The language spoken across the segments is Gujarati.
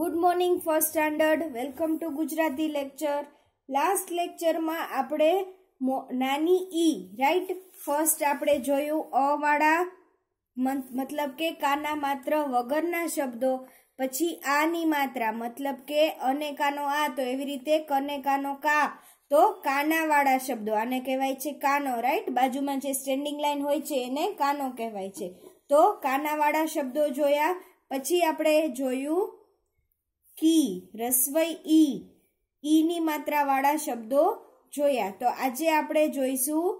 good morning first standard welcome to Gujarati lecture last લેક્ચરમાં આપણે નાની ઈ રાઈટ ફર્સ્ટ આપણે જોયું અવાળા મતલબ કે કાના માત્ર વગરના શબ્દો પછી આની માત્રા મતલબ કે અને કાનો આ તો એવી રીતે કને કાનો કા તો કાનાવાળા શબ્દો આને કહેવાય છે કાનો રાઈટ બાજુમાં જે સ્ટેન્ડિંગ લાઇન હોય છે એને કાનો કહેવાય છે તો કાનાવાળા શબ્દો જોયા પછી આપણે જોયું કી રસવઈ ઈ ઈની માત્રાવાળા શબ્દો જોયા તો આજે આપણે જોઈશું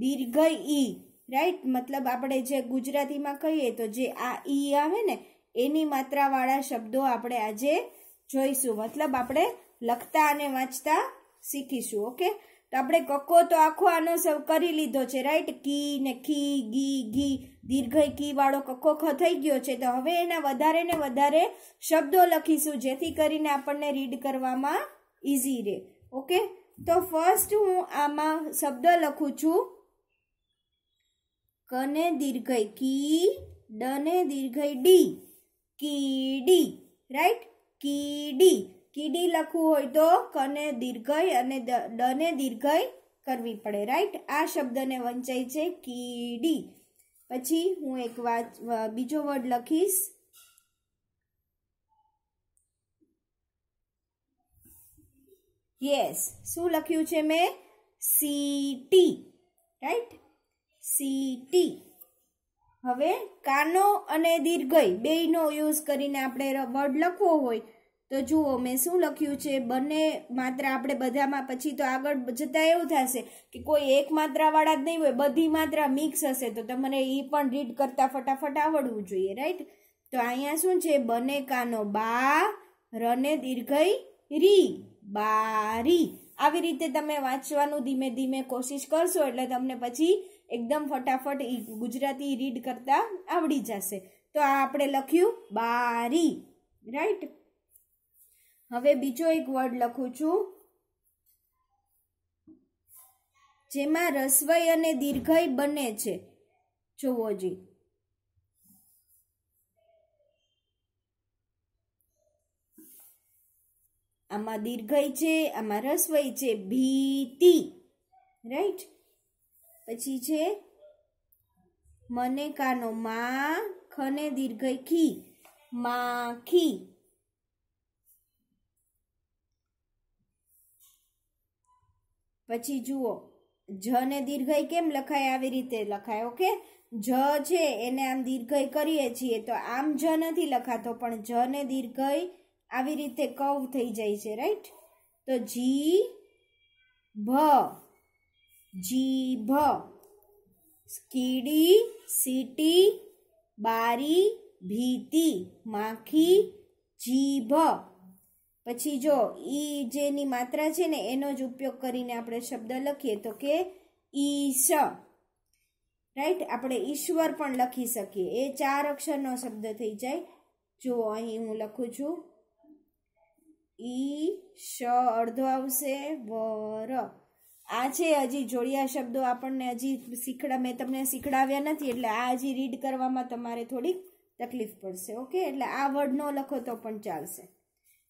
દીર્ઘ ઈ રાઈટ મતલબ આપણે જે ગુજરાતીમાં કહીએ તો જે આ ઈ આવે ને એની માત્રાવાળા શબ્દો આપણે આજે જોઈશું મતલબ આપણે લખતા અને વાંચતા શીખીશું ઓકે તો આપણે કક્કો તો આખો આનો સૌ કરી લીધો છે રાઈટ કી ને ખી ગી ઘી દીર્ઘ કી વાળો કક્કો ખ થઈ ગયો છે તો હવે એના વધારે ને વધારે શબ્દો લખીશું જેથી કરીને આપણને રીડ કરવામાં ઇઝી રહે ઓકે તો ફર્સ્ટ હું આમાં શબ્દ લખું છું કને દીર્ઘ કી ડને દીર્ઘ ડી કી ડી રાઈટ કી ડી કીડી લખવું હોય તો કને દીર્ઘય અને ડને દીર્ઘય કરવી પડે રાઈટ આ શબ્દને વંચાય છે કીડી પછી હું એક વાત બીજો વર્ડ લખીશ યસ શું લખ્યું છે મેં સીટી રાઈટ સીટી હવે કાનો અને દીર્ઘય બેયનો યુઝ કરીને આપણે વર્ડ લખવો હોય તો જુઓ મેં શું લખ્યું છે બંને માત્રા આપણે બધામાં પછી તો આગળ જતાં એવું થશે કે કોઈ એક માત્રાવાળા જ નહીં હોય બધી માત્રા મિક્સ હશે તો તમને એ પણ રીડ કરતાં ફટાફટ આવડવું જોઈએ રાઈટ તો અહીંયા શું છે બને કાનો બા રને દીર્ઘઈ રી બારી આવી રીતે તમે વાંચવાનું ધીમે ધીમે કોશિશ કરશો એટલે તમને પછી એકદમ ફટાફટ ગુજરાતી રીડ કરતાં આવડી જશે તો આ આપણે લખ્યું બારી રાઈટ હવે બીજો એક વર્ડ લખું છું જેમાં રસવય અને દીર્ઘય બને છે જુઓ જી આમાં દીર્ઘય છે આમાં રસવય છે ભીતિ રાઈટ પછી છે મને કાનો મા ખને દીર્ઘય ખી માખી પછી જુઓ જ ને દીર્ઘય કેમ લખાય આવી રીતે લખાય ઓકે જ છે એને આમ દીર્ઘય કરીએ છીએ તો આમ જ નથી લખાતો પણ જને દીર્ઘય આવી રીતે કવ થઈ જાય છે રાઈટ તો જી ભ જી ભ કીડી સીટી બારી ભીતી માખી જીભ પછી જો ઈ જેની માત્રા છે ને એનો જ ઉપયોગ કરીને આપણે શબ્દ લખીએ તો કે ઈશ રાઈટ આપણે ઈશ્વર પણ લખી શકીએ એ ચાર અક્ષરનો શબ્દ થઈ જાય જો અહીં હું લખું છું ઈ શ અડધો આવશે વર આ છે હજી જોડિયા શબ્દો આપણને હજી શીખડા મેં તમને શીખડાવ્યા નથી એટલે આ હજી રીડ કરવામાં તમારે થોડીક તકલીફ પડશે ઓકે એટલે આ વર્ડ ન લખો તો પણ ચાલશે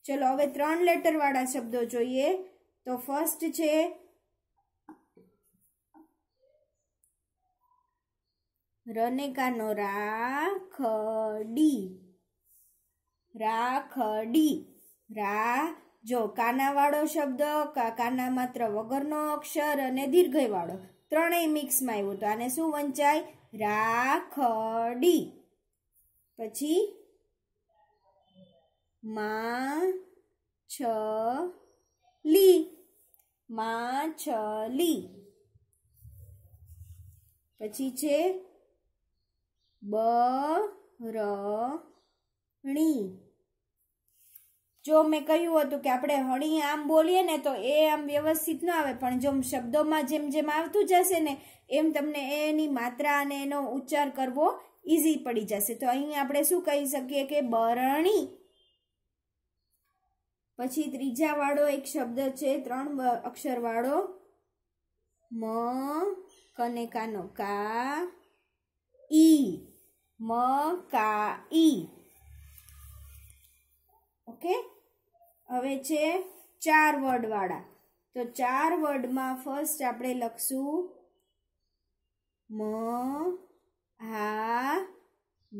ચલો હવે ત્રણ લેટરવાળા શબ્દો જોઈએ તો ફર્સ્ટ છે રનેકાનો રાખડી રાખડી રા જો કાનાવાળો શબ્દ કાના માત્ર વગરનો અક્ષર અને દીર્ઘયવાળો ત્રણેય મિક્સમાં આવ્યું તો આને શું વંચાય રાખડી પછી માછલી માછલી પછી છે બરણી જો મેં કહ્યું હતું કે આપણે હણી આમ બોલીએ ને તો એ આમ વ્યવસ્થિત ન આવે પણ જો શબ્દોમાં જેમ જેમ આવતું જશે ને એમ તમને એની માત્રા અને એનો ઉચ્ચાર કરવો ઇઝી પડી જશે તો અહીં આપણે શું કહી શકીએ કે બરણી પછી ત્રીજા વાળો એક શબ્દ છે ત્રણ અક્ષર વાળો મ કને કાનો કા ઈ મ કા ઈ ઓકે હવે છે ચાર વર્ડ વાળા તો ચાર વર્ડમાં ફર્સ્ટ આપણે લખશું મ હા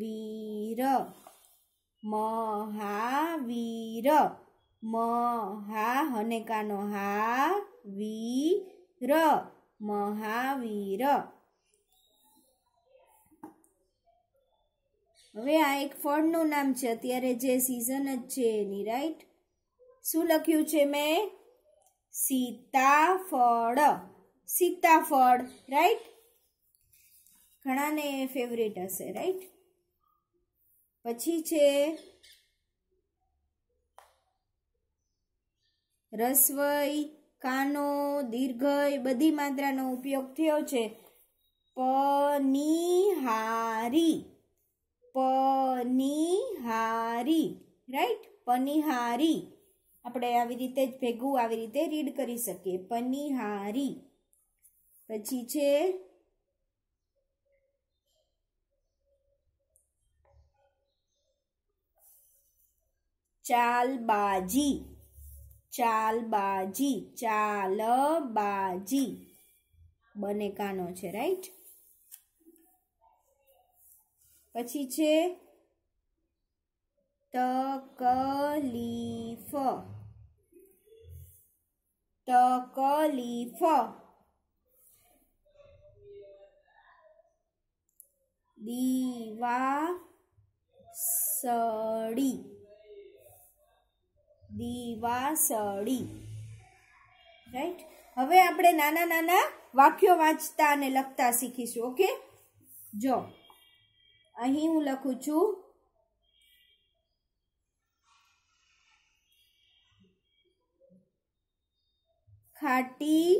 વીર મહાવીર મ હા હનેકાનો હા વી ર મહાવીર હવે આ એક ફળનું નામ છે અત્યારે જે સિઝન જ છે એની રાઈટ શું લખ્યું છે મેં સીતાફળ સીતાફળ રાઈટ ઘણાને ફેવરેટ હશે રાઈટ પછી છે રસ્વઈ કાનો દીર્ઘય બધી માત્રાનો ઉપયોગ થયો છે પનિહારી પનિહારી રાઈટ પનિહારી આપણે આવી રીતે જ ભેગું આવી રીતે રીડ કરી શકીએ પનિહારી પછી છે ચાલબાજી ચાલબાજી ચાલબાજી બને કાનો છે રાઈટ પછી છે તકલીફ તકલીફ દીવા સડી દિવાસળી રાઈટ હવે આપણે નાના નાના વાક્યો વાંચતા અને લખતા શીખીશું ઓકે જો અહીં હું લખું છું ખાટી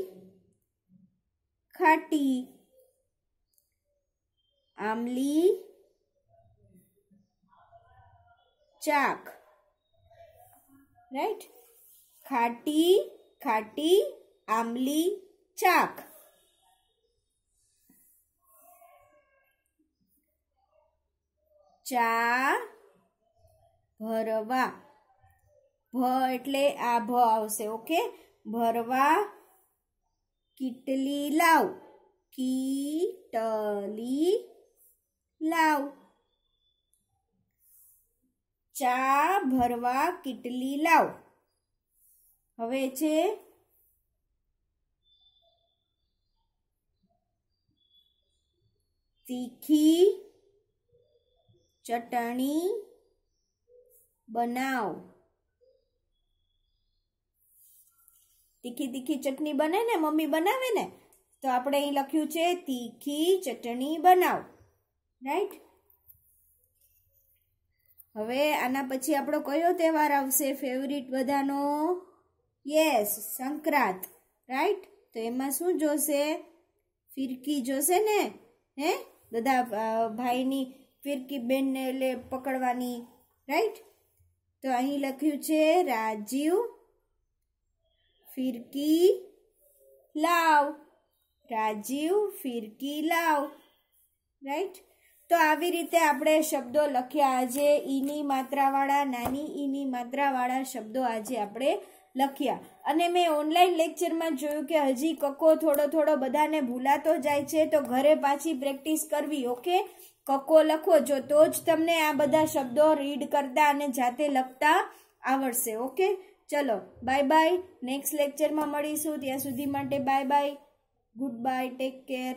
ખાટી આમલી ચાક राइट खाटी खाटी आम्ली चा चा भरवा भ એટલે આ ભ આવશે ઓકે ભરવા કિટલી લાવ કીટલી લાવ ચા ભરવા કીટલી લાવ હવે છે તીખી ચટણી બનાવ તીખી તીખી ચટણી બને ને મમ્મી બનાવે ને તો આપણે અહીં લખ્યું છે તીખી ચટણી બનાવ રાઈટ હવે આના પછી આપણો કયો તહેવાર આવશે ફેવરિટ બધાનો યસ સંક્રાંત રાઈટ તો એમાં શું જોશે ફિરકી જોશે ને હે બધા ભાઈની ફિરકી બેનને એટલે પકડવાની રાઈટ તો અહીં લખ્યું છે રાજીવ ફિરકી લાવ રાજીવ ફિરકી લાવ રાઈટ તો આવી રીતે આપણે શબ્દો લખ્યા આજે ઈની માત્રાવાળા નાની ઈની માત્રાવાળા શબ્દો આજે આપણે લખ્યા અને મેં ઓનલાઈન લેક્ચરમાં જોયું કે હજી કક્કો થોડો થોડો બધાને ભૂલાતો જાય છે તો ઘરે પાછી પ્રેક્ટિસ કરવી ઓકે કક્કો લખો જો તો જ તમને આ બધા શબ્દો રીડ કરતા અને જાતે લખતા આવડશે ઓકે ચલો બાય બાય નેક્સ્ટ લેક્ચરમાં મળીશું ત્યાં સુધી માટે bye bye goodbye take care